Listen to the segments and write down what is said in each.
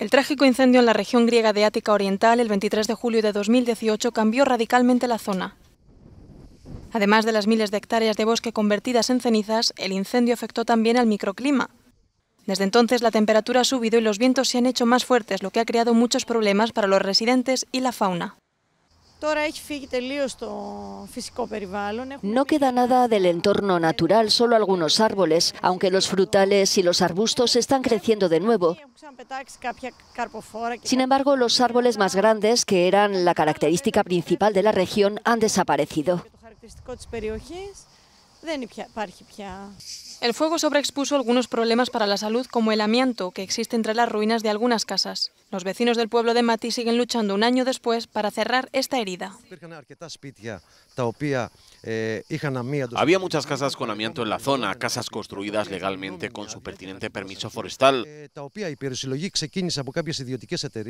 El trágico incendio en la región griega de Ática Oriental el 23 de julio de 2018 cambió radicalmente la zona. Además de las miles de hectáreas de bosque convertidas en cenizas, el incendio afectó también al microclima. Desde entonces la temperatura ha subido y los vientos se han hecho más fuertes, lo que ha creado muchos problemas para los residentes y la fauna. No queda nada del entorno natural, solo algunos árboles, aunque los frutales y los arbustos están creciendo de nuevo. Sin embargo, los árboles más grandes, que eran la característica principal de la región, han desaparecido. El fuego sobreexpuso algunos problemas para la salud, como el amianto, que existe entre las ruinas de algunas casas. Los vecinos del pueblo de Mati siguen luchando un año después para cerrar esta herida. Había muchas casas con amianto en la zona, casas construidas legalmente con su pertinente permiso forestal.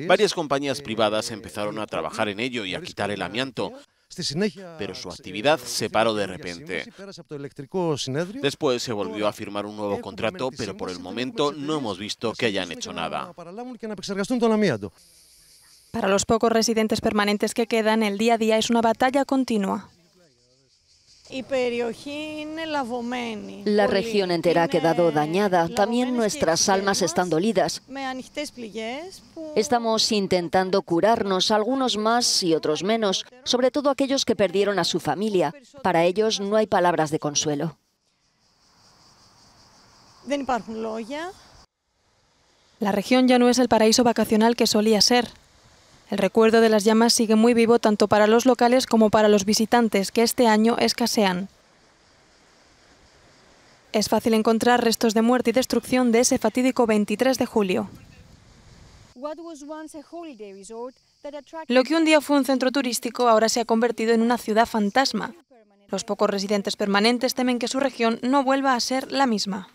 Varias compañías privadas empezaron a trabajar en ello y a quitar el amianto. Este, pero su eh, actividad se paró de repente. Después se volvió a firmar un nuevo contrato, pero por el este momento no hemos visto que hayan hecho nada. Para los pocos residentes permanentes que quedan, el día a día es una batalla continua. La región entera ha quedado dañada, también nuestras almas están dolidas. Estamos intentando curarnos, algunos más y otros menos, sobre todo aquellos que perdieron a su familia. Para ellos no hay palabras de consuelo. La región ya no es el paraíso vacacional que solía ser. El recuerdo de las llamas sigue muy vivo tanto para los locales como para los visitantes, que este año escasean. Es fácil encontrar restos de muerte y destrucción de ese fatídico 23 de julio. Lo que un día fue un centro turístico ahora se ha convertido en una ciudad fantasma. Los pocos residentes permanentes temen que su región no vuelva a ser la misma.